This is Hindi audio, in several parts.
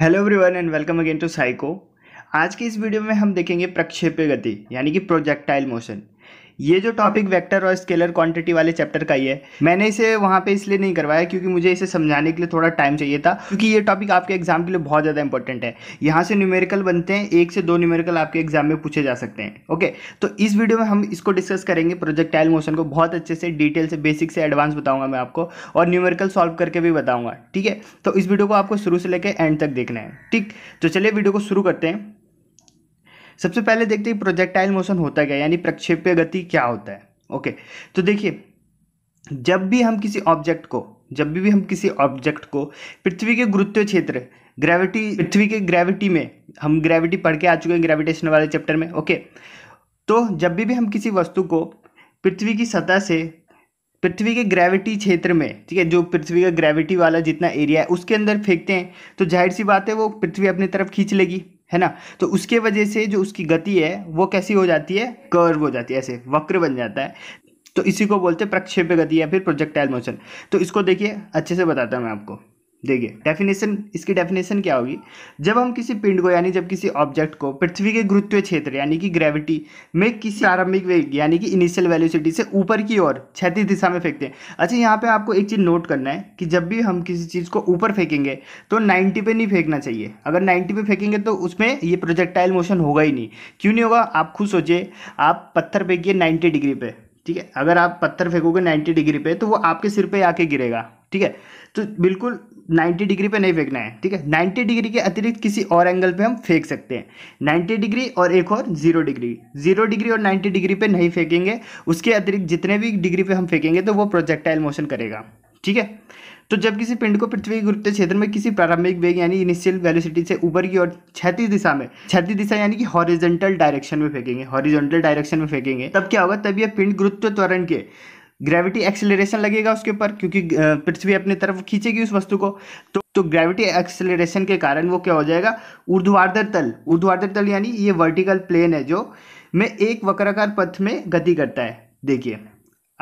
hello everyone and welcome again to psycho आज की इस वीडियो में हम देखेंगे प्रक्षेप्य गति यानी कि प्रोजेक्टाइल मोशन ये जो टॉपिक वेक्टर और स्केलर क्वांटिटी वाले चैप्टर का ही है मैंने इसे वहाँ पे इसलिए नहीं करवाया क्योंकि मुझे इसे समझाने के लिए थोड़ा टाइम चाहिए था क्योंकि ये टॉपिक आपके एग्जाम के लिए बहुत ज़्यादा इंपॉर्टेंट है यहाँ से न्यूमेरिकल बनते हैं एक से दो न्यूमेरिकल आपके एग्जाम में पूछे जा सकते हैं ओके तो इस वीडियो में हम इसको डिस्कस करेंगे प्रोजेक्टाइल मोशन को बहुत अच्छे से डिटेल से बेसिक से एडवांस बताऊंगा मैं आपको और न्यूमेरिकल सॉल्व करके भी बताऊंगा ठीक है तो इस वीडियो को आपको शुरू से लेकर एंड तक देखना है ठीक तो चलिए वीडियो को शुरू करते हैं सबसे पहले देखते हैं प्रोजेक्टाइल मोशन होता क्या यानी प्रक्षेप्य गति क्या होता है ओके तो देखिए जब भी हम किसी ऑब्जेक्ट को जब भी हम किसी ऑब्जेक्ट को पृथ्वी के गुरुत्व क्षेत्र ग्रेविटी पृथ्वी के ग्रेविटी में हम ग्रेविटी पढ़ के आ चुके हैं ग्रेविटेशन वाले चैप्टर में ओके तो जब भी भी हम किसी वस्तु को पृथ्वी की सतह से पृथ्वी के ग्रेविटी क्षेत्र में ठीक है जो पृथ्वी का ग्रेविटी वाला जितना एरिया है उसके अंदर फेंकते हैं तो जाहिर सी बात है वो पृथ्वी अपनी तरफ खींच लेगी है ना तो उसके वजह से जो उसकी गति है वो कैसी हो जाती है कर्व हो जाती है ऐसे वक्र बन जाता है तो इसी को बोलते हैं प्रक्षेप गति या फिर प्रोजेक्टाइल मोशन तो इसको देखिए अच्छे से बताता हूँ मैं आपको देखिए डेफिनेशन इसकी डेफिनेशन क्या होगी जब हम किसी पिंड को यानी जब किसी ऑब्जेक्ट को पृथ्वी के गुरुत्व क्षेत्र यानी कि ग्रेविटी में किसी आरंभिक वेग यानी कि इनिशियल वेलोसिटी से ऊपर की ओर छैतीस दिशा में फेंकते हैं अच्छा यहाँ पे आपको एक चीज़ नोट करना है कि जब भी हम किसी चीज़ को ऊपर फेंकेंगे तो नाइन्टी पर नहीं फेंकना चाहिए अगर नाइन्टी पर फेंकेंगे तो उसमें ये प्रोजेक्टाइल मोशन होगा ही नहीं क्यों नहीं होगा आप खुद सोचिए आप पत्थर फेंकिए नाइन्टी डिग्री पर ठीक है अगर आप पत्थर फेंकोगे नाइन्टी डिग्री पर तो वो आपके सिर पर आके गिरेगा ठीक है तो बिल्कुल 90 डिग्री पे नहीं फेंकना है ठीक है 90 डिग्री के अतिरिक्त किसी और एंगल पे हम फेंक सकते हैं 90 डिग्री और एक और जीरो डिग्री जीरो डिग्री और 90 डिग्री पे नहीं फेंकेंगे उसके अतिरिक्त जितने भी डिग्री पे हम फेंकेंगे तो वो प्रोजेक्टाइल मोशन करेगा ठीक है तो जब किसी पिंड को पृथ्वी के गुरुत्व क्षेत्र में किसी प्रारंभिक वेग यानी इनिशियल वेलोसिटी से ऊपर की ओर छत्तीस दिशा में छत्तीस दिशा यानी कि हॉरिजेंटल डायरेक्शन में फेंकेंगे हॉरिजेंटल डायरेक्शन में फेंकेंगे तब क्या होगा तब यह पिंड गुरुत्व त्वरण के ग्रेविटी एक्सेलरेशन लगेगा उसके ऊपर क्योंकि पृथ्वी अपनी तरफ खींचेगी उस वस्तु को तो तो ग्रेविटी एक्सेलरेशन के कारण वो क्या हो जाएगा ऊर्ध्वाधर तल ऊर्ध्वाधर तल यानी ये वर्टिकल प्लेन है जो में एक वक्राकार पथ में गति करता है देखिए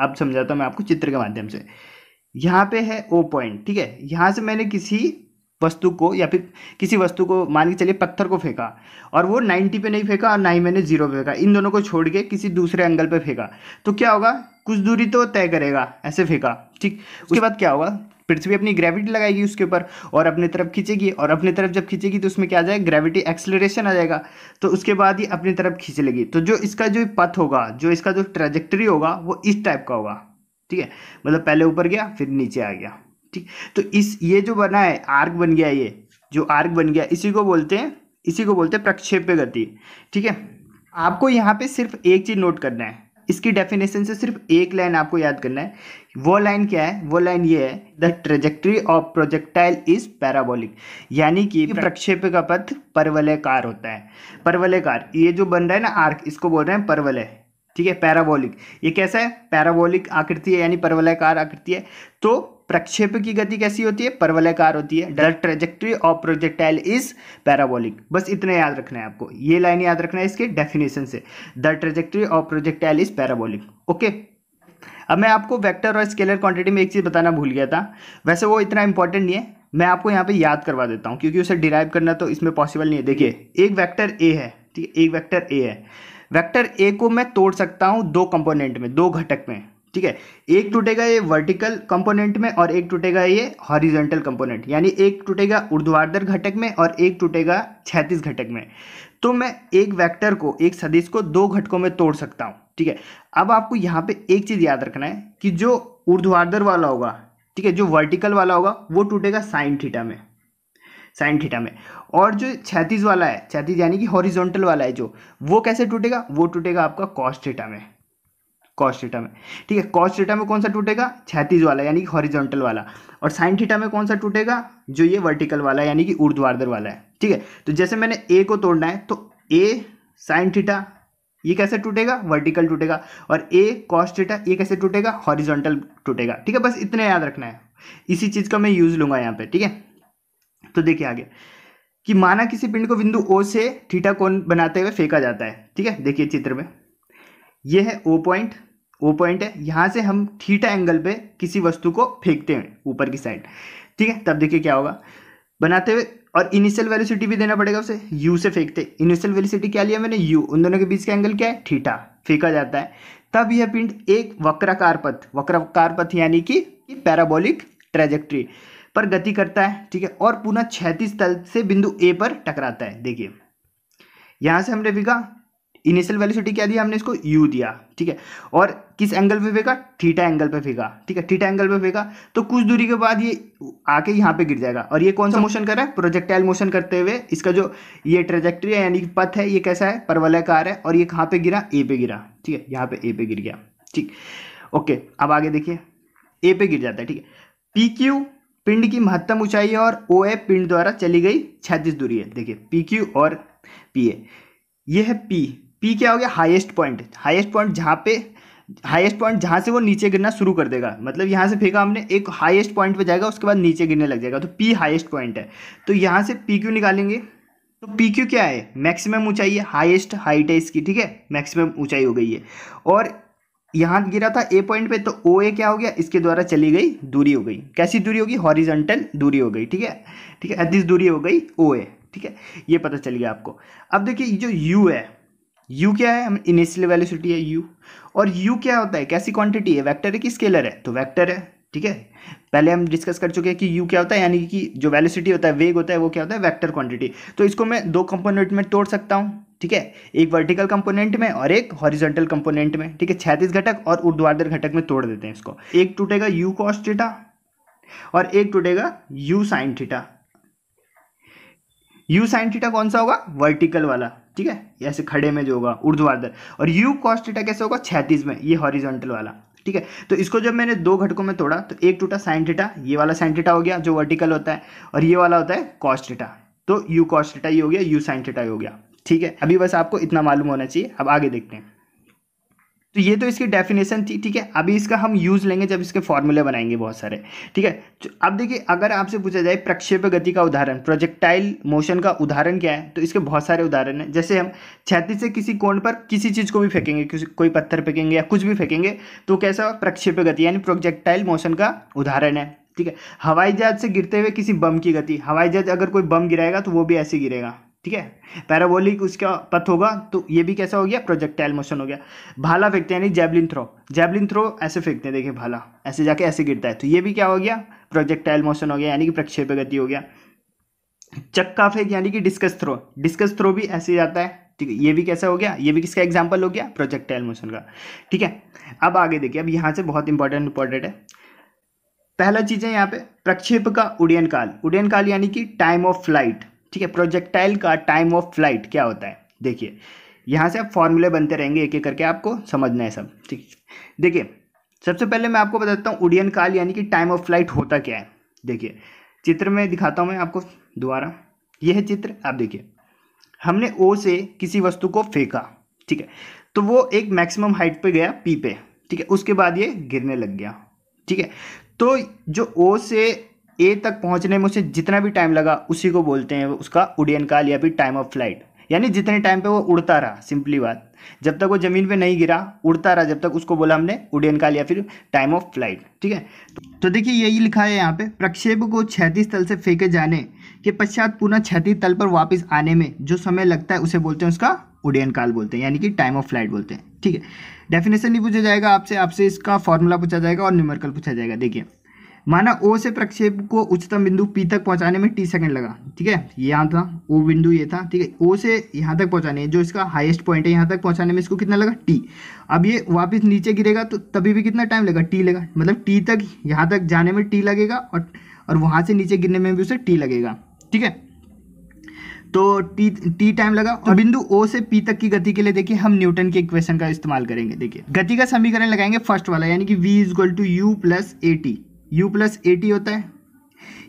अब समझाता हूँ मैं आपको चित्र के माध्यम से यहाँ पे है ओ पॉइंट ठीक है यहाँ से मैंने किसी वस्तु को या फिर किसी वस्तु को मान के चलिए पत्थर को फेंका और वो 90 पे नहीं फेंका और ना ही मैंने जीरो पे फेंका इन दोनों को छोड़ के किसी दूसरे एंगल पे फेंका तो क्या होगा कुछ दूरी तो तय करेगा ऐसे फेंका ठीक उसके बाद क्या होगा पृथ्वी अपनी ग्रेविटी लगाएगी उसके ऊपर और अपने तरफ खींचेगी और अपने तरफ जब खींचेगी तो उसमें क्या आ जाएगा ग्रेविटी एक्सलरेशन आ जाएगा तो उसके बाद ही अपनी तरफ खींच लेगी तो जो इसका जो पथ होगा जो इसका जो ट्रेजेक्टरी होगा वो इस टाइप का होगा ठीक है मतलब पहले ऊपर गया फिर नीचे आ गया ठीक तो इस ये जो बना है आर्क बन गया ये जो आर्क बन गया इसी को बोलते हैं इसी को बोलते हैं प्रक्षेप्य गति ठीक है आपको यहाँ पे सिर्फ एक चीज़ नोट करना है इसकी डेफिनेशन से सिर्फ एक लाइन आपको याद करना है वो लाइन क्या है वो लाइन ये है the trajectory of projectile is parabolic यानी कि प्रक्षेप का पथ परवलयकार होता है परवलयकार ये जो बन रहा है ना आर्क इसको बोल रहे हैं परवलय ठीक है पैराबोलिक ये कैसा है पैराबोलिक आकृति है यानी परवलयकार आकृति है तो प्रक्षेप की गति कैसी होती है परवलयकार होती है the trajectory of projectile is parabolic बस इतना याद रखना है आपको ये लाइन याद रखना है इसके डेफिनेशन से the trajectory of projectile is parabolic okay अब मैं आपको वेक्टर और स्केलर क्वांटिटी में एक चीज़ बताना भूल गया था वैसे वो इतना इंपॉर्टेंट नहीं है मैं आपको यहाँ पे याद करवा देता हूँ क्योंकि उसे डिराइव करना तो इसमें पॉसिबल नहीं है देखिए एक वेक्टर ए है ठीक है एक वेक्टर ए है वेक्टर ए को मैं तोड़ सकता हूँ दो कंपोनेंट में दो घटक में ठीक है एक टूटेगा ये वर्टिकल कंपोनेंट में और एक टूटेगा ये हॉरिजेंटल कंपोनेंट यानी एक टूटेगा ऊर्ध्वाधर घटक में और एक टूटेगा छैतीस घटक में तो मैं एक वेक्टर को एक सदिश को दो घटकों में तोड़ सकता हूँ ठीक है अब आपको यहाँ पे एक चीज़ याद रखना है कि जो ऊर्ध्वाधर वाला होगा ठीक है जो वर्टिकल वाला होगा वो टूटेगा साइन थीटा में साइन थीटा में और जो छैतीस वाला है छैतीस यानी कि हॉरिजोंटल वाला है जो वो कैसे टूटेगा वो टूटेगा आपका कॉस्ट थीटा में कॉस्ट थीटा में ठीक है कॉस्ट थीटा में कौन सा टूटेगा छैतीस वाला यानी कि हॉरिजॉन्टल वाला और साइन थीटा में कौन सा टूटेगा जो ये वर्टिकल वाला यानी कि ऊर्ध्वाधर वाला है ठीक है तो जैसे मैंने ए को तोड़ना है तो ए साइन थीटा ये कैसे टूटेगा वर्टिकल टूटेगा और ए कॉस थीटा ये कैसे टूटेगा हॉरिजॉन्टल टूटेगा ठीक है बस इतने याद रखना है इसी चीज़ का मैं यूज़ लूंगा यहाँ पे ठीक है तो देखिए आगे कि माना किसी पिंड को बिंदु ओ से थीटा कोण बनाते हुए फेंका जाता है ठीक है देखिए चित्र में यह है ओ पॉइंट वो पॉइंट है यहाँ से हम थीटा एंगल पे किसी वस्तु को फेंकते हैं ऊपर की साइड ठीक है तब देखिए क्या होगा बनाते हुए और इनिशियल वेलोसिटी भी देना पड़ेगा उसे यू से फेंकते इनिशियल वेलोसिटी क्या लिया मैंने यू उन दोनों के बीच का एंगल क्या है थीटा फेंका जाता है तब यह पिंड एक वक्राकार पथ वक्राकार पथ यानी कि पैराबोलिक ट्रेजेक्ट्री पर गति करता है ठीक है और पुनः क्षैतिज तल से बिंदु ए पर टकराता है देखिए यहाँ से हमने फेंका इनिशियल वेलोसिटी क्या दिया हमने इसको यू दिया ठीक है और किस एंगल पे फेंका थीटा एंगल पे फेंका ठीक है थीटा एंगल पे फेंका तो कुछ दूरी के बाद ये आके यहाँ पे गिर जाएगा और ये कौन सा मोशन कर रहा है प्रोजेक्टाइल मोशन करते हुए इसका जो ये ट्रेजेक्ट्री है यानी पथ है ये कैसा है परवलयकार है और ये कहाँ पे गिरा ए पे गिरा ठीक है यहाँ पे ए पे गिर गया ठीक ओके अब आगे देखिए ए पे गिर जाता है ठीक है पी क्यू पिंड की महत्तम ऊंचाई है और ओ ए पिंड द्वारा चली गई छत्तीस दूरी है देखिए पी क्यू और पी ए ये है पी पी क्या हो गया हाईएस्ट पॉइंट हाइस्ट पॉइंट जहाँ पे हाइस्ट पॉइंट जहाँ से वो नीचे गिरना शुरू कर देगा मतलब यहाँ से फेंका हमने एक हाइस्ट पॉइंट पे जाएगा उसके बाद नीचे गिरने लग जाएगा तो पी हाईएस्ट पॉइंट है तो यहाँ से पी क्यू निकालेंगे तो पी क्यू क्या है मैक्सिमम ऊंचाई है हाईएस्ट हाइट है इसकी ठीक है मैक्सिमम ऊंचाई हो गई है और यहाँ गिरा था ए पॉइंट पे तो ओ ए क्या हो गया इसके द्वारा चली गई दूरी हो गई कैसी दूरी होगी हॉरिजेंटल दूरी हो गई ठीक है ठीक है अधिस दूरी हो गई ओ ए ठीक है ये पता चल गया आपको अब देखिए जो यू है u क्या है हम इनिशियल वेलोसिटी है u और u क्या होता है कैसी क्वांटिटी है वेक्टर है कि स्केलर है तो वेक्टर है ठीक है पहले हम डिस्कस कर चुके हैं कि u क्या होता है यानी कि जो वेलोसिटी होता है वेग होता है वो क्या होता है वेक्टर क्वांटिटी तो इसको मैं दो कंपोनेंट में तोड़ सकता हूँ ठीक है एक वर्टिकल कंपोनेंट में और एक हॉरिजेंटल कंपोनेंट में ठीक है छैतीस घटक और ऊर्ध्वाधर घटक में तोड़ देते हैं इसको एक टूटेगा यू cos थीटा और एक टूटेगा u sin theta u sin theta कौन सा होगा वर्टिकल वाला ठीक है ऐसे खड़े में जो होगा ऊर्ध्वाधर और यू कॉस्टेटा कैसे होगा छैतीस में ये हॉरिजॉन्टल वाला ठीक है तो इसको जब मैंने दो घटकों में तोड़ा तो एक टूटा साइन डेटा ये वाला साइन डेटा हो गया जो वर्टिकल होता है और ये वाला होता है कॉस्टेटा तो यू कॉस्टेटा ये हो गया यू साइन थीटा ये हो गया ठीक है अभी बस आपको इतना मालूम होना चाहिए अब आगे देखते हैं तो ये तो इसकी डेफिनेशन थी ठीक है अभी इसका हम यूज़ लेंगे जब इसके फॉर्मूले बनाएंगे बहुत सारे ठीक है तो अब देखिए अगर आपसे पूछा जाए प्रक्षेप गति का उदाहरण प्रोजेक्टाइल मोशन का उदाहरण क्या है तो इसके बहुत सारे उदाहरण हैं जैसे हम छाती से किसी कोण पर किसी चीज़ को भी फेंकेंगे किसी कोई पत्थर फेंकेंगे या कुछ भी फेंकेंगे तो कैसा प्रक्षेप गति यानी प्रोजेक्टाइल मोशन का उदाहरण है ठीक है हवाई जहाज से गिरते हुए किसी बम की गति हवाई जहाज अगर कोई बम गिराएगा तो वो भी ऐसे गिरेगा ठीक है पैराबोलिक उसका पथ होगा तो ये भी कैसा हो गया प्रोजेक्टाइल मोशन हो गया भाला फेंकते हैं यानी जैवलिन थ्रो जैबलिन थ्रो ऐसे फेंकते हैं देखिए भाला ऐसे जाके ऐसे गिरता है तो ये भी क्या हो गया प्रोजेक्टाइल मोशन हो गया यानी कि प्रक्षेप गति हो गया चक्का फेंक यानी कि डिस्कस थ्रो डिस्कस थ्रो भी ऐसे जाता है ठीक है ये भी कैसा हो गया ये भी किसका एग्जाम्पल हो गया प्रोजेक्टाइल मोशन का ठीक है अब आगे देखिए अब यहाँ से बहुत इंपॉर्टेंट इंपॉर्टेंट है पहला चीज़ है यहाँ पे प्रक्षेप का उड्डयन काल उड्डयन काल यानी कि टाइम ऑफ फ्लाइट ठीक है प्रोजेक्टाइल का टाइम ऑफ फ्लाइट क्या होता है देखिए यहाँ से आप फॉर्मूले बनते रहेंगे एक एक करके आपको समझना है सब ठीक देखिए सबसे पहले मैं आपको बताता हूँ उड़ियन काल यानी कि टाइम ऑफ फ्लाइट होता क्या है देखिए चित्र में दिखाता हूँ मैं आपको दोबारा यह है चित्र आप देखिए हमने ओ से किसी वस्तु को फेंका ठीक है तो वो एक मैक्सिमम हाइट पे गया पी पे ठीक है उसके बाद ये गिरने लग गया ठीक है तो जो ओ से ए तक पहुंचने में उसे जितना भी टाइम लगा उसी को बोलते हैं उसका उड़ियन काल या फिर टाइम ऑफ फ्लाइट यानी जितने टाइम पे वो उड़ता रहा सिंपली बात जब तक वो ज़मीन पे नहीं गिरा उड़ता रहा जब तक उसको बोला हमने उड्डयन काल या फिर टाइम ऑफ फ्लाइट ठीक है तो देखिए यही लिखा है यहाँ पे प्रक्षेप को छैतीस तल से फेंके जाने के पश्चात पुनः छैतीस तल पर वापस आने में जो समय लगता है उसे बोलते हैं उसका उड्डयन काल बोलते हैं यानी कि टाइम ऑफ फ्लाइट बोलते हैं ठीक है डेफिनेशन नहीं पूछा जाएगा आपसे आपसे इसका फॉर्मूला पूछा जाएगा और न्यूमेरिकल पूछा जाएगा देखिए माना ओ से प्रक्षेप को उच्चतम बिंदु पी तक पहुंचाने में टी सेकंड लगा ठीक है यहाँ था ओ बिंदु ये था ठीक है ओ से यहाँ तक पहुंचाने जो इसका हाईएस्ट पॉइंट है यहाँ तक पहुंचाने में इसको कितना लगा टी अब ये वापस नीचे गिरेगा तो तभी भी कितना टाइम लगा टी लगा मतलब टी तक यहाँ तक जाने में टी लगेगा और और वहाँ से नीचे गिरने में भी उसे टी लगेगा ठीक है तो टी टी टाइम लगा और बिंदु ओ से पी तक की गति के लिए देखिए हम न्यूटन के इक्वेशन का इस्तेमाल करेंगे देखिए गति का समीकरण लगाएंगे फर्स्ट वाला यानी कि v is equal to u plus a t u plus a t होता है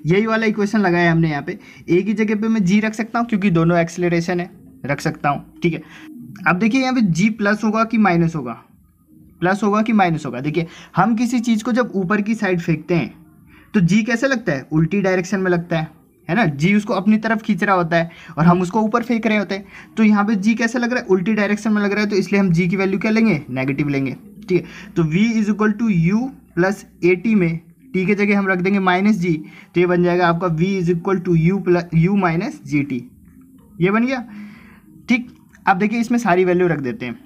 यही वाला इक्वेशन लगाया हमने यहाँ पे ए की जगह पे मैं जी रख सकता हूँ क्योंकि दोनों एक्सेलरेशन है रख सकता हूँ ठीक है अब देखिए यहाँ पे जी प्लस होगा कि माइनस होगा प्लस होगा कि माइनस होगा देखिए हम किसी चीज़ को जब ऊपर की साइड फेंकते हैं तो जी कैसे लगता है उल्टी डायरेक्शन में लगता है है ना जी उसको अपनी तरफ खींच रहा होता है और हम उसको ऊपर फेंक रहे होते हैं तो यहाँ पे जी कैसे लग रहा है उल्टी डायरेक्शन में लग रहा है तो इसलिए हम जी की वैल्यू क्या लेंगे नेगेटिव लेंगे ठीक है तो v is equal to u plus a t में टी के जगह हम रख देंगे माइनस जी तो ये बन जाएगा आपका v is equal to u plus u minus g t ये बन गया ठीक अब देखिए इसमें सारी वैल्यू रख देते हैं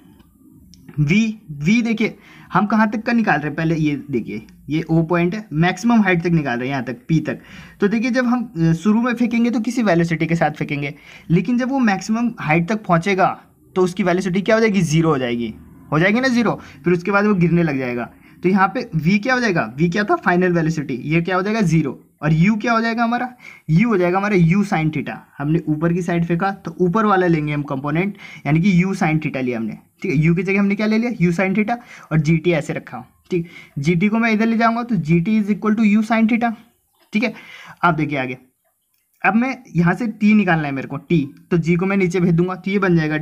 वी वी देखिए हम कहाँ तक का निकाल रहे हैं पहले ये देखिए ये ओ पॉइंट है मैक्सिमम हाइट तक निकाल रहे हैं यहाँ तक पी तक तो देखिए जब हम शुरू में फेंकेंगे तो किसी वैलिसिटी के साथ फेंकेंगे लेकिन जब वो मैक्सिमम हाइट तक पहुँचेगा तो उसकी वैलिसिटी क्या हो जाएगी ज़ीरो हो जाएगी हो जाएगी ना ज़ीरो फिर उसके बाद वो गिरने लग जाएगा तो यहाँ पे v क्या हो जाएगा v क्या था फाइनल वेलिसिटी ये क्या हो जाएगा जीरो और u क्या हो जाएगा हमारा u हो जाएगा हमारा u साइन थीटा हमने ऊपर की साइड फेंका तो ऊपर वाला लेंगे हम कंपोनेंट यानी कि u साइन थीटा लिया हमने ठीक है u की जगह हमने क्या ले लिया u साइन थीटा और जी टी ऐसे रखा ठीक जी टी को मैं इधर ले जाऊंगा तो g t is equal to u sine theta ठीक है आप देखिए आगे अब मैं यहाँ से टी निकालना है मेरे को टी तो जी को मैं नीचे भेज दूंगा तो ये बन जाएगा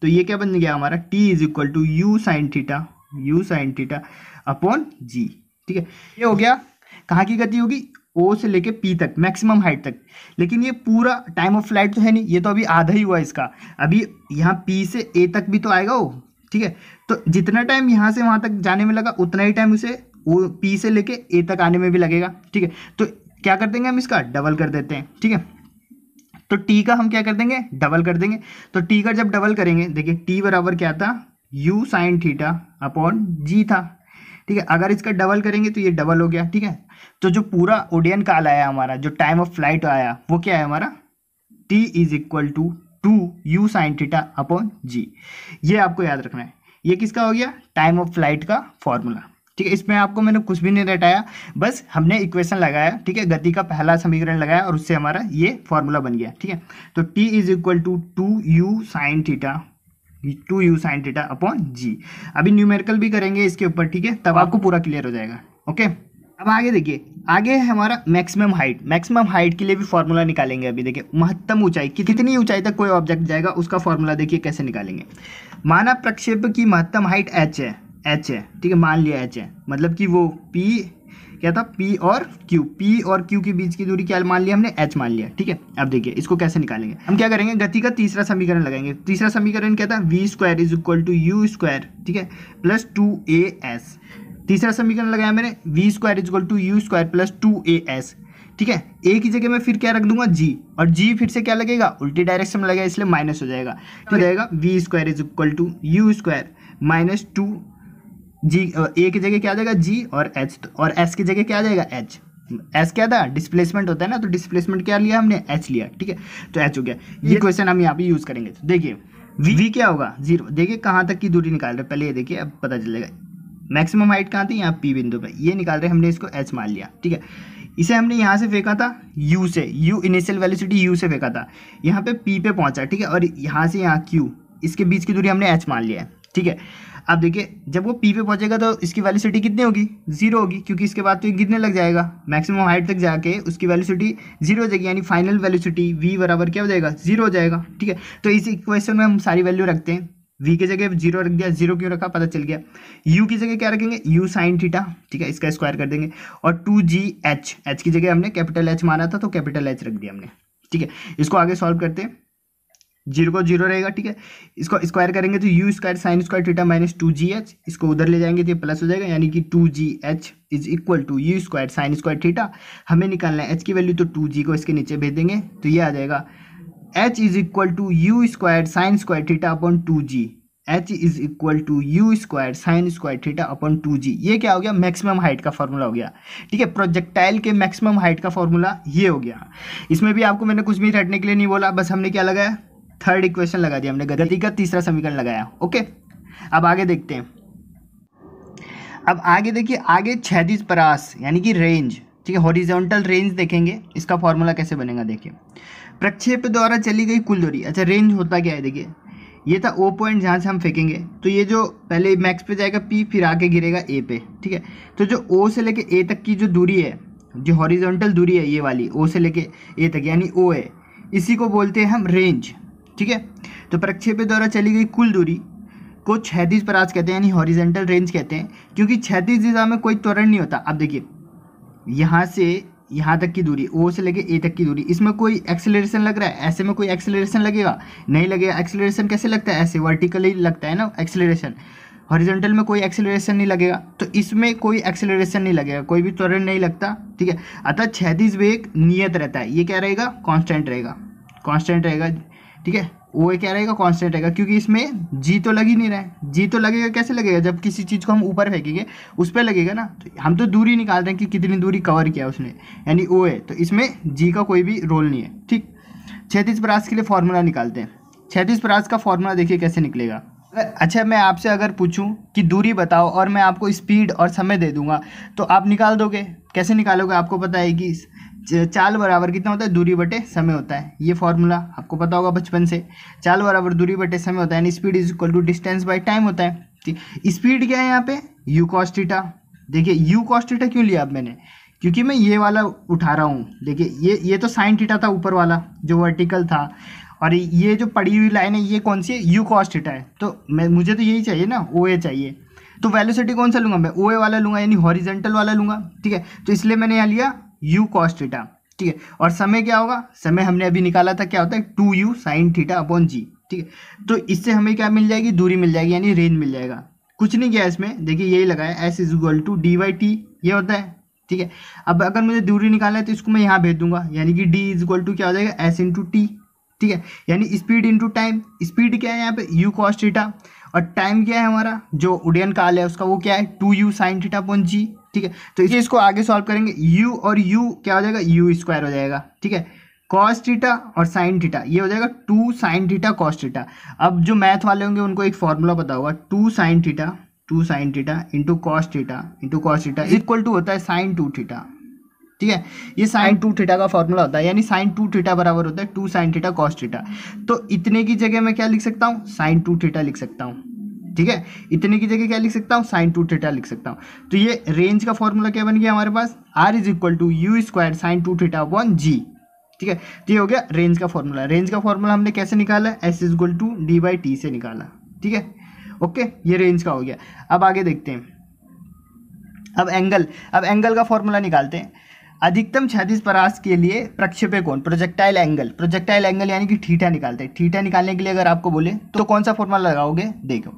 तो ये क्या बन गया हमारा t is equal to u sine theta u sine theta upon g ठीक है ये हो गया कहाँ की गति होगी ओ से लेके पी तक मैक्सिमम हाइट तक लेकिन ये पूरा टाइम ऑफ फ्लाइट तो है नहीं ये तो अभी आधा ही हुआ इसका अभी यहाँ पी से ए तक भी तो आएगा वो ठीक है तो जितना टाइम यहाँ से वहाँ तक जाने में लगा उतना ही टाइम उसे ओ पी से लेके ए तक आने में भी लगेगा ठीक है तो क्या कर देंगे हम इसका डबल कर देते हैं ठीक है तो टी का हम क्या कर देंगे डबल कर देंगे तो टी का जब डबल करेंगे देखिए टी बराबर क्या था u sine theta upon g था ठीक है अगर इसका डबल करेंगे तो ये डबल हो गया ठीक है तो जो पूरा ओडियन काल आया हमारा जो टाइम ऑफ फ्लाइट आया वो क्या है हमारा t is equal to two u sine theta upon g ये आपको याद रखना है ये किसका हो गया टाइम ऑफ फ्लाइट का फॉर्मूला ठीक है इसमें आपको मैंने कुछ भी नहीं रटाया बस हमने इक्वेशन लगाया ठीक है गति का पहला समीकरण लगाया और उससे हमारा ये फॉर्मूला बन गया ठीक है तो t is equal to two u sine theta two u sine theta upon g अभी न्यूमेरिकल भी करेंगे इसके ऊपर ठीक है तब आपको पूरा क्लियर हो जाएगा ओके अब आगे देखिए आगे है हमारा मैक्सिमम हाइट मैक्सिमम हाइट के लिए भी फॉर्मूला निकालेंगे अभी देखिए महत्तम ऊंचाई कितनी ऊंचाई तक कोई ऑब्जेक्ट जाएगा उसका फॉर्मूला देखिए कैसे निकालेंगे मानव प्रक्षेप की महत्तम हाइट एच है एच है ठीक है मान लिया एच है मतलब कि वो पी क्या था पी और क्यू पी और क्यू के बीच की दूरी क्या मान लिया हमने एच मान लिया ठीक है अब देखिए इसको कैसे निकालेंगे हम क्या करेंगे गति का तीसरा समीकरण लगाएंगे तीसरा समीकरण क्या था v square is equal to u square ठीक है प्लस टू ए एस तीसरा समीकरण लगाया मैंने v square is equal to u square plus two a s ठीक है ए की जगह मैं फिर क्या रख दूंगा जी और जी फिर से क्या लगेगा उल्टी डायरेक्शन में लगेगा इसलिए माइनस हो जाएगा तो जाएगा v square is equal to u square minus two g a की जगह क्या आ जाएगा जी और एच तो और एस की जगह क्या आ जाएगा एच एस क्या था डिस्प्लेसमेंट होता है ना तो डिस्प्लेसमेंट क्या लिया हमने एच लिया ठीक है तो एच हो गया ये क्वेश्चन हम यहाँ पे यूज करेंगे तो देखिए वी वी क्या होगा जीरो देखिए कहाँ तक की दूरी निकाल रहे पहले ये देखिए अब पता चलेगा मैक्सिमम हाइट कहाँ थी यहाँ पी बिंदु पे ये निकाल रहे हमने इसको एच मान लिया ठीक है इसे हमने यहाँ से फेंका था यू से यू इनिशियल वेलोसिटी यू से फेंका था यहाँ पे पी पे पहुँचा ठीक है और यहाँ से यहाँ क्यू इसके बीच की दूरी हमने एच मान लिया है ठीक है अब देखिए जब वो पी पे पहुंचेगा तो इसकी वैलिसिटी कितनी होगी जीरो होगी क्योंकि इसके बाद तो ये गिरने लग जाएगा मैक्सिमम हाइट तक जाके उसकी वैलिसिटी जीरो हो जाएगी यानी फाइनल वैलिसिटी वी बराबर क्या हो जाएगा जीरो हो जाएगा ठीक है तो इस इक्वेशन में हम सारी वैल्यू रखते हैं वी की जगह जीरो रख दिया जीरो क्यों रखा पता चल गया यू की जगह क्या रखेंगे यू साइन थीटा ठीक है इसका स्क्वायर कर देंगे और टू जी एच एच की जगह हमने कैपिटल एच माना था तो कैपिटल एच रख दिया हमने ठीक है इसको आगे सॉल्व करते हैं जीरो को जीरो रहेगा ठीक है इसको स्क्वायर करेंगे तो u square sine square theta minus two g h इसको उधर ले जाएंगे तो ये प्लस हो जाएगा यानी कि two g h is equal to u square sine square theta हमें निकालना है एच की वैल्यू तो टू जी को इसके नीचे भेज देंगे तो ये आ जाएगा h is equal to u square sine square theta upon two g h is equal to u square sine square theta upon two g ये क्या हो गया मैक्सिमम हाइट का फॉर्मूला हो गया ठीक है प्रोजेक्टाइल के मैक्सिमम हाइट का फॉर्मूला ये हो गया इसमें भी आपको मैंने कुछ भी रटने के लिए नहीं बोला बस हमने क्या लगाया थर्ड इक्वेशन लगा दिया हमने गति का तीसरा समीकरण लगाया ओके अब आगे देखते हैं अब आगे देखिए आगे छैतीस परास यानी कि रेंज ठीक है हॉरिजॉन्टल रेंज देखेंगे इसका फॉर्मूला कैसे बनेगा देखिए प्रक्षेप द्वारा चली गई कुल दूरी अच्छा रेंज होता क्या है देखिए ये था ओ पॉइंट जहाँ से हम फेंकेंगे तो ये जो पहले मैक्स पे जाएगा पी फिर आके गिरेगा ए पे ठीक है तो जो ओ से लेके ए तक की जो दूरी है जो हॉरिजॉन्टल दूरी है ये वाली ओ से लेके ए तक यानी ओ है इसी को बोलते हैं हम रेंज ठीक है तो प्रक्षेपित द्वारा चली गई कुल दूरी को छैतीस पराज कहते हैं यानी हॉरिजेंटल रेंज कहते हैं क्योंकि छैतीस दिशा में कोई त्वरण नहीं होता अब देखिए यहाँ से यहाँ तक की दूरी ओ से लेके ए तक की दूरी इसमें कोई एक्सेलरेशन लग रहा है ऐसे में कोई एक्सेलरेशन लगेगा नहीं लगेगा एक्सेलरेशन कैसे लगता है ऐसे वर्टिकली लगता है ना एक्सेलरेशन हॉरिजेंटल में कोई एक्सेलरेशन नहीं लगेगा तो इसमें कोई एक्सेलरेशन नहीं लगेगा कोई भी त्वरण नहीं लगता ठीक है अतः छैतीस वेग नियत रहता है ये क्या रहेगा कॉन्स्टेंट रहेगा कॉन्स्टेंट रहेगा ठीक है वो क्या रहेगा कॉन्स्टेंट रहेगा क्योंकि इसमें जी तो लग ही नहीं रहा है जी तो लगेगा कैसे लगेगा जब किसी चीज़ को हम ऊपर फेंकेंगे उस पर लगेगा ना तो हम तो दूरी निकाल रहे हैं कि कितनी दूरी कवर किया उसने यानी ओ है तो इसमें जी का कोई भी रोल नहीं है ठीक छैतीस प्रास के लिए फार्मूला निकालते हैं छैतीस प्रास का फार्मूला देखिए कैसे निकलेगा अच्छा मैं आपसे अगर पूछूं कि दूरी बताओ और मैं आपको स्पीड और समय दे दूंगा तो आप निकाल दोगे कैसे निकालोगे आपको पता है कि चाल बराबर कितना होता है दूरी बटे समय होता है ये फॉर्मूला आपको पता होगा बचपन से चाल बराबर दूरी बटे समय होता है यानी speed is equal to distance by time होता है ठीक स्पीड क्या है यहाँ पे यू कॉस्टिटा देखिए यू कॉस्टिटा क्यों लिया अब मैंने क्योंकि मैं ये वाला उठा रहा हूँ देखिए ये ये तो साइन टीटा था ऊपर वाला जो वर्टिकल था और ये जो पड़ी हुई लाइन है ये कौन सी है यू कॉस्टिटा है तो मैं मुझे तो यही चाहिए ना ओ ए चाहिए तो वेलोसिटी कौन सा लूंगा मैं ओ वाला लूंगा यानी हॉरिजेंटल वाला लूंगा ठीक है तो इसलिए मैंने यहाँ लिया यू कॉस्ट डेटा ठीक है और समय क्या होगा समय हमने अभी निकाला था क्या होता है two u sine theta upon g ठीक है तो इससे हमें क्या मिल जाएगी दूरी मिल जाएगी यानी रेंज मिल जाएगा कुछ नहीं किया इसमें देखिए यही लगाया s is equal to d by t ये होता है ठीक है अब अगर मुझे दूरी निकालना है तो इसको मैं यहाँ भेज दूंगा यानी कि डी इज इक्वल टू क्या हो जाएगा एस इंटू टी ठीक है यानी स्पीड इंटू टाइम स्पीड क्या है यहाँ पे यू कॉस्ट डेटा और टाइम क्या है हमारा जो उडयन काल है उसका वो क्या है two u sine theta upon g ठीक है तो इसे इसको आगे सॉल्व करेंगे यू और यू क्या हो जाएगा यू स्क्वायर हो जाएगा ठीक है कॉस थीटा और साइन थीटा ये हो जाएगा two sine theta cos theta अब जो मैथ वाले होंगे उनको एक फॉर्मूला पता होगा two sine theta two sine theta into cos theta into cos theta equal to होता है साइन टू थीटा ठीक है ये साइन टू थीटा का फॉर्मूला होता है यानी साइन टू थीटा बराबर होता है two sine theta cos theta तो इतने की जगह मैं क्या लिख सकता हूँ साइन टू थीटा लिख सकता हूँ ठीक है इतने की जगह क्या लिख सकता हूँ साइन टू थीटा लिख सकता हूँ तो ये रेंज का फॉर्मूला क्या बन गया हमारे पास R is equal to u square sine two theta upon g ठीक है तो ये हो गया रेंज का फॉर्मूला रेंज का फॉर्मूला हमने कैसे निकाला s is equal to d by t से निकाला ठीक है ओके ये रेंज का हो गया अब आगे देखते हैं अब एंगल अब एंगल का फॉर्मूला निकालते हैं अधिकतम छत्तीस परास के लिए प्रक्षेपे कौन प्रोजेक्टाइल एंगल प्रोजेक्टाइल एंगल यानी कि ठीठा निकालते हैं ठीठा निकालने के लिए अगर आपको बोले तो कौन सा फॉर्मूला लगाओगे देखो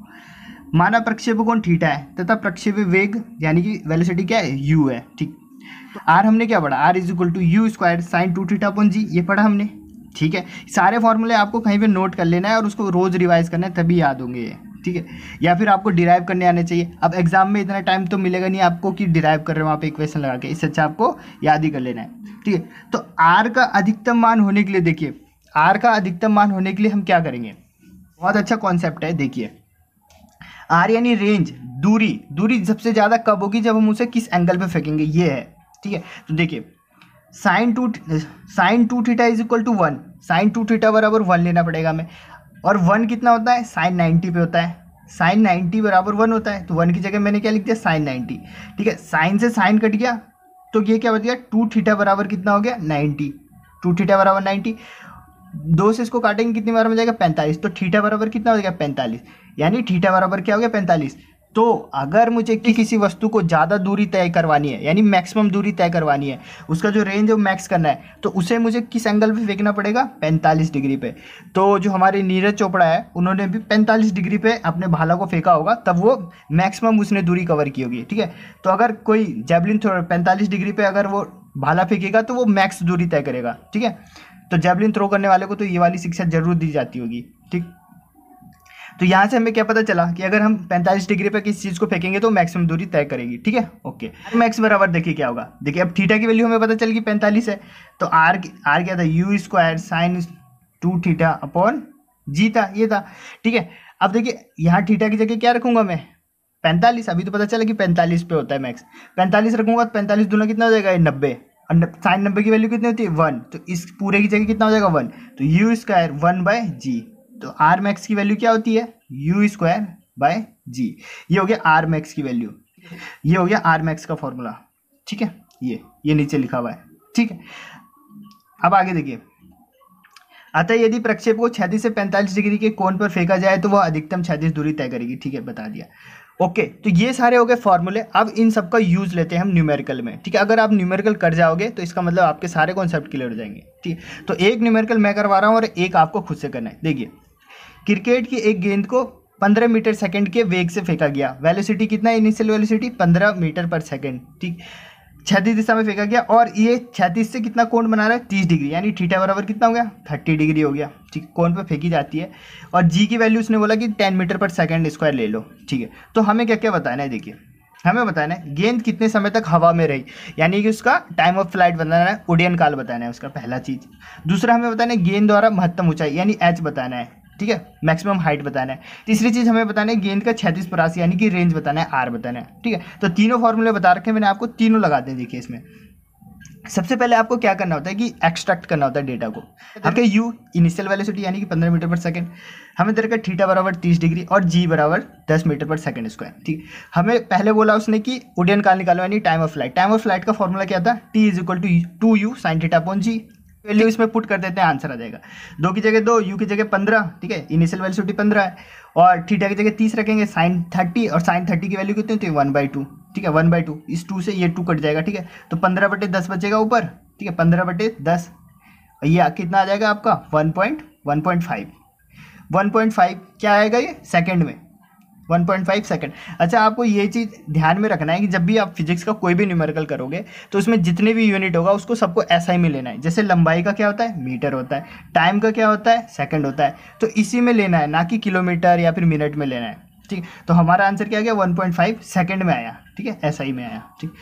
माना प्रक्षेप कौन ठीठा है तथा प्रक्षेप वेग यानी कि वेलोसिटी क्या है यू है ठीक तो आर हमने क्या पढ़ा R is equal to u square sine two theta upon g ये पढ़ा हमने ठीक है सारे फॉर्मूले आपको कहीं पे नोट कर लेना है और उसको रोज़ रिवाइज करना है तभी याद होंगे ये ठीक है या फिर आपको डिराइव करने आने चाहिए अब एग्जाम में इतना टाइम तो मिलेगा नहीं आपको कि डिराइव कर रहे हो वहाँ पे इक्वेशन लगा के इससे अच्छा आपको याद ही कर लेना है ठीक है तो आर का अधिकतम मान होने के लिए देखिए आर का अधिकतम मान होने के लिए हम क्या करेंगे बहुत अच्छा कॉन्सेप्ट है देखिए आर यानी रेंज दूरी दूरी सबसे ज़्यादा कब होगी जब हम उसे किस एंगल पर फेंकेंगे ये है ठीक है तो देखिए sine two sine two theta is equal to one sine two theta बराबर वन लेना पड़ेगा हमें और वन कितना होता है साइन नाइन्टी पे होता है साइन नाइन्टी बराबर वन होता है तो वन की जगह मैंने क्या लिख दिया साइन नाइन्टी ठीक है साइन से साइन कट गया तो ये क्या हो गया टू थीटा बराबर कितना हो गया नाइन्टी टू थीटा बराबर नाइन्टी दो से इसको काटेंगे कितनी बार में जाएगा पैंतालीस तो थीटा बराबर कितना हो जाएगा पैंतालीस यानी थीटा बराबर क्या हो गया पैंतालीस तो अगर मुझे कि किसी वस्तु को ज़्यादा दूरी तय करवानी है यानी मैक्सिमम दूरी तय करवानी है उसका जो रेंज है वो मैक्स करना है तो उसे मुझे किस एंगल पे फेंकना पड़ेगा 45 डिग्री पे तो जो हमारे नीरज चोपड़ा है उन्होंने भी 45 डिग्री पे अपने भाला को फेंका होगा तब वो मैक्सिमम उसने दूरी कवर की होगी ठीक है तो अगर कोई जेबलिन थ्रो पैंतालीस डिग्री पर अगर वो भाला फेंकेगा तो वो मैक्स दूरी तय करेगा ठीक है तो जेबलिन थ्रो करने वाले को तो ये वाली शिक्षा जरूर दी जाती होगी ठीक तो यहाँ से हमें क्या पता चला कि अगर हम 45 डिग्री पर किसी चीज़ को फेंकेंगे तो मैक्सिमम दूरी तय करेगी ठीक है ओके मैक्स बराबर देखिए क्या होगा देखिए अब थीटा की वैल्यू हमें पता चल गई पैंतालीस है तो आर आर क्या था u square sine two theta upon g था ये था ठीक है अब देखिए यहाँ थीटा की जगह क्या रखूंगा मैं पैंतालीस अभी तो पता चला कि पैंतालीस पे होता है मैक्स पैंतालीस रखूंगा तो पैंतालीस दोनों कितना हो जाएगा ये नब्बे और साइन नब्बे की वैल्यू कितनी होती है वन तो इस पूरे की जगह कितना हो जाएगा वन तो u square one by g तो आर मैक्स की वैल्यू क्या होती है यू स्क्वायर बाय जी ये हो गया आर मैक्स की वैल्यू ये हो गया आर मैक्स का फॉर्मूला ठीक है ये ये नीचे लिखा हुआ है ठीक है अब आगे देखिए अतः यदि प्रक्षेप को छत्तीस से पैंतालीस डिग्री के कोण पर फेंका जाए तो वह अधिकतम छत्तीस दूरी तय करेगी ठीक है बता दिया ओके तो ये सारे हो गए फॉर्मूले अब इन सब का यूज लेते हैं हम न्यूमेरिकल में ठीक है अगर आप न्यूमेरिकल कर जाओगे तो इसका मतलब आपके सारे कॉन्सेप्ट क्लियर हो जाएंगे ठीक है तो एक न्यूमेरिकल मैं करवा रहा हूँ और एक आपको खुद से करना है देखिए क्रिकेट की एक गेंद को 15 मीटर सेकंड के वेग से फेंका गया वेलोसिटी कितना initial velocity 15 metre per second ठीक छत्तीस दिशा में फेंका गया और ये छत्तीस से कितना कोण बना रहा है तीस डिग्री यानी थीटा बराबर कितना हो गया थर्टी डिग्री हो गया ठीक कोण पे फेंकी जाती है और जी की वैल्यू उसने बोला कि ten metre per second square ले लो ठीक है तो हमें क्या क्या बताना है देखिए हमें बताना है गेंद कितने समय तक हवा में रही यानी कि उसका टाइम ऑफ फ्लाइट बताना है उड्डयन काल बताना है उसका पहला चीज़ दूसरा हमें बताना है गेंद द्वारा महत्तम ऊंचाई यानी एच बताना है ठीक है मैक्सिमम हाइट बताना है तीसरी चीज़ हमें बताना है गेंद का छत्तीस परास यानी कि रेंज बताना है आर बताना है ठीक है तो तीनों फॉर्मूले बता रखे मैंने आपको तीनों लगा दें देखिए इसमें सबसे पहले आपको क्या करना होता है कि एक्सट्रैक्ट करना होता है डेटा को हमें यू इनिशियल वेलोसिटी यानी कि 15 मीटर पर सेकंड हमें दरअसल थीटा बराबर 30 डिग्री और जी बराबर 10 मीटर पर सेकंड स्क्वायर ठीक हमें पहले बोला उसने कि उडियन काल निकालो यानी time of flight time of flight का फॉर्मूला क्या था T is equal to two u sine theta upon g value इसमें पुट कर देते हैं आंसर आ जाएगा दो की जगह दो यू की जगह पंद्रह ठीक है इनिशियल वैल्यू सिटी पंद्रह है और थीटा की जगह तीस रखेंगे साइन थर्टी और साइन थर्टी की वैल्यू कितनी होती है वन बाई टू ठीक है वन बाई टू इस टू से ये टू कट जाएगा ठीक है तो पंद्रह बटे दस बचेगा ऊपर ठीक है पंद्रह बटे दस ये कितना आ जाएगा आपका one point one point five one point five क्या आएगा ये सेकेंड में 1.5 सेकंड अच्छा आपको ये चीज़ ध्यान में रखना है कि जब भी आप फिजिक्स का कोई भी न्यूमेरिकल करोगे तो उसमें जितने भी यूनिट होगा उसको सबको एसआई में लेना है जैसे लंबाई का क्या होता है मीटर होता है टाइम का क्या होता है सेकंड होता है तो इसी में लेना है ना कि किलोमीटर या फिर मिनट में लेना है ठीक तो हमारा आंसर क्या गया 1.5 सेकंड में आया ठीक है एसआई में आया ठीक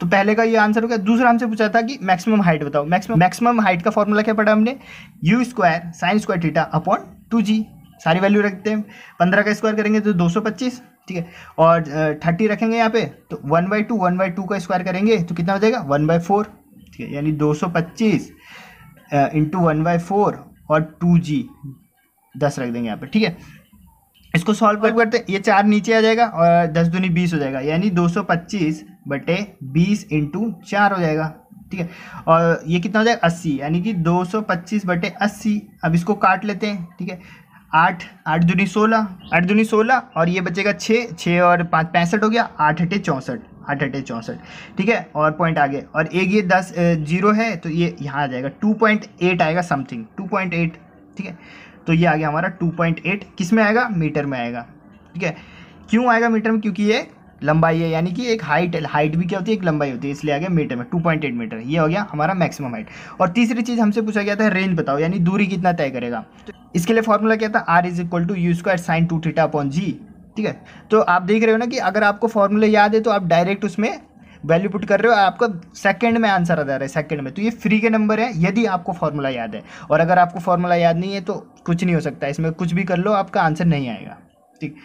तो पहले का ये आंसर हो गया दूसरा हमसे पूछा था कि मैक्सिमम हाइट बताओ मैक्सिमम मैक्सिमम हाइट का फॉर्मूला क्या पढ़ा हमने u square sine square theta upon two g सारी वैल्यू रखते हैं पंद्रह का स्क्वायर करेंगे तो दो सौ पच्चीस ठीक है और थर्टी रखेंगे यहाँ पे तो one by two one by two का स्क्वायर करेंगे तो कितना हो जाएगा वन बाई फोर ठीक है यानी दो सौ पच्चीस इंटू वन बाई फोर और टू जी दस रख देंगे यहाँ पे ठीक है इसको सॉल्व कर करते ये चार नीचे आ जाएगा और दस दूनी बीस हो जाएगा यानी दो सौ पच्चीस बटे बीस इंटू चार हो जाएगा ठीक है और ये कितना हो जाएगा अस्सी यानी कि दो सौ पच्चीस बटे अस्सी अब इसको काट लेते हैं ठीक है आठ आठ दूनी सोलह आठ दूनी सोलह और ये बचेगा छः छः और पाँच पैंसठ हो गया आठ अटे चौंसठ आठ अटे चौंसठ ठीक है और पॉइंट आगे और एक ये दस जीरो है तो ये यहाँ आ जाएगा टू पॉइंट एट आएगा समथिंग टू पॉइंट एट ठीक है तो ये आ गया हमारा टू पॉइंट एट किस में आएगा मीटर में आएगा ठीक है क्यों आएगा मीटर में क्योंकि ये लंबाई है यानी कि एक हाइट हाइट भी क्या होती है एक लंबाई होती है इसलिए आ गया मीटर में टू पॉइंट एट मीटर ये हो गया हमारा मैक्सिमम हाइट और तीसरी चीज़ हमसे पूछा गया था रेंज बताओ यानी दूरी कितना तय करेगा तो इसके लिए फॉर्मूला क्या था R is equal to u square sine two theta upon g ठीक है तो आप देख रहे हो ना कि अगर आपको फॉर्मूला याद है तो आप डायरेक्ट उसमें वैल्यू पुट कर रहे हो आपका सेकंड में आंसर आ जा रहा है सेकंड में तो ये फ्री के नंबर है यदि आपको फॉर्मूला याद है और अगर आपको फॉर्मूला याद नहीं है तो कुछ नहीं हो सकता इसमें कुछ भी कर लो आपका आंसर नहीं आएगा ठीक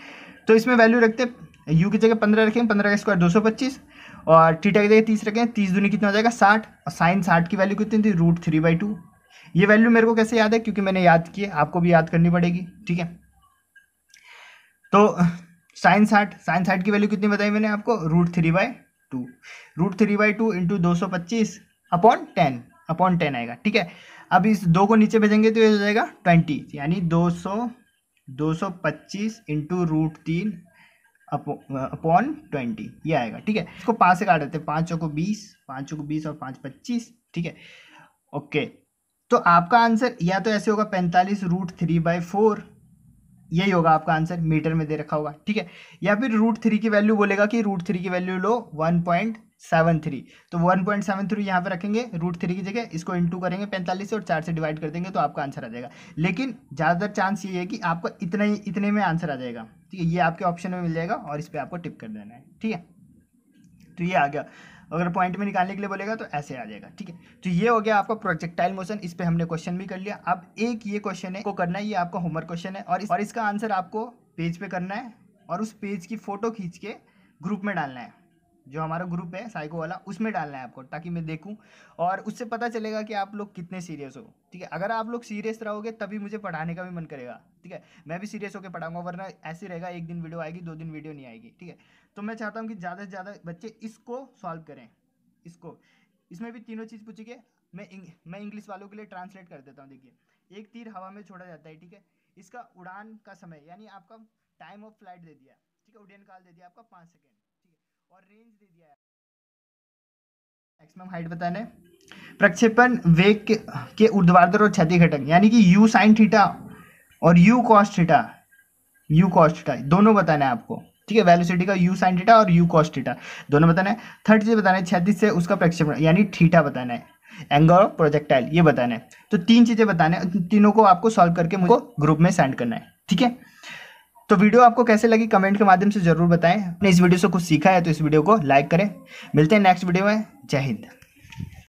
तो इसमें वैल्यू रखते यू की जगह पंद्रह रखें पंद्रह का स्क्वायर दो सौ पच्चीस और टीटा की जगह तीस रखें तीस दूनी कितना हो जाएगा साठ और साइन साठ की वैल्यू कितनी थी रूट थ्री बाई टू ये वैल्यू मेरे को कैसे याद है क्योंकि मैंने याद की है आपको भी याद करनी पड़ेगी ठीक है तो साइन साठ साइन साठ की वैल्यू कितनी बताई मैंने आपको root three by two root three by two into दो सौ पच्चीस अपॉन टेन अपॉन टेन आएगा ठीक है अब इस दो को नीचे भेजेंगे तो ये हो जाएगा ट्वेंटी यानी दो सौ दो सौ पच्चीस इंटू रूट तीन अपॉन ट्वेंटी ये आएगा ठीक है इसको पाँच से काट देते हैं पाँच चौको बीस पाँच चौको बीस और पाँच पच्चीस ठीक है ओके तो आपका आंसर या तो ऐसे होगा पैंतालीस रूट थ्री बाई फोर यही होगा आपका आंसर मीटर में दे रखा होगा ठीक है या फिर रूट थ्री की वैल्यू बोलेगा कि रूट थ्री की वैल्यू लो वन पॉइंट सेवन थ्री तो वन पॉइंट सेवन थ्री यहाँ पर रखेंगे रूट थ्री की जगह इसको इंटू करेंगे पैंतालीस से और चार से डिवाइड कर देंगे तो आपका आंसर आ जाएगा लेकिन ज़्यादातर चांस ये है कि आपका इतना ही इतने में आंसर आ जाएगा ठीक है ये आपके ऑप्शन में मिल जाएगा और इस पर आपको टिप कर देना है ठीक है तो ये आ गया अगर पॉइंट में निकालने के लिए बोलेगा तो ऐसे आ जाएगा ठीक है तो ये हो गया आपका प्रोजेक्टाइल मोशन इस पर हमने क्वेश्चन भी कर लिया अब एक ये क्वेश्चन है को करना है ये आपका होमवर्क क्वेश्चन है और इस, और इसका आंसर आपको पेज पे करना है और उस पेज की फ़ोटो खींच के ग्रुप में डालना है जो हमारा ग्रुप है साइको वाला उसमें डालना है आपको ताकि मैं देखूँ और उससे पता चलेगा कि आप लोग कितने सीरियस हो ठीक है अगर आप लोग सीरियस रहोगे तभी मुझे पढ़ाने का भी मन करेगा ठीक है मैं भी सीरियस होकर पढ़ाऊंगा वरना ऐसे रहेगा एक दिन वीडियो आएगी दो दिन वीडियो नहीं आएगी ठीक है तो मैं चाहता हूँ कि ज़्यादा से ज़्यादा बच्चे इसको सॉल्व करें इसको इसमें भी तीनों चीज़ पूछी गई मैं इंग, मैं इंग्लिश वालों के लिए ट्रांसलेट कर देता हूँ देखिए एक तीर हवा में छोड़ा जाता है ठीक है इसका उड़ान का समय यानी आपका टाइम ऑफ फ्लाइट दे दिया ठीक है उड्डयन काल दे दिया आपका पाँच सेकेंड और रेंज दे दिया है मैक्सिमम हाइट बताने प्रक्षेपण वेग के, के ऊर्ध्वाधर और क्षति घटक यानी कि u साइन थीटा और u cos theta u cos theta दोनों बताना है आपको ठीक है वेलोसिटी का यू साइन थीटा और यू कॉस थीटा दोनों बताना है थर्ड चीज बताना है छत्तीस से उसका प्रक्षेपण यानी थीटा बताना है एंगल ऑफ प्रोजेक्टाइल ये बताना है तो तीन चीजें बताना है तीनों को आपको सॉल्व करके मुझको ग्रुप में सेंड करना है ठीक है तो वीडियो आपको कैसे लगी कमेंट के माध्यम से जरूर बताएं अपने इस वीडियो से कुछ सीखा है तो इस वीडियो को लाइक करें मिलते हैं नेक्स्ट वीडियो में जय हिंद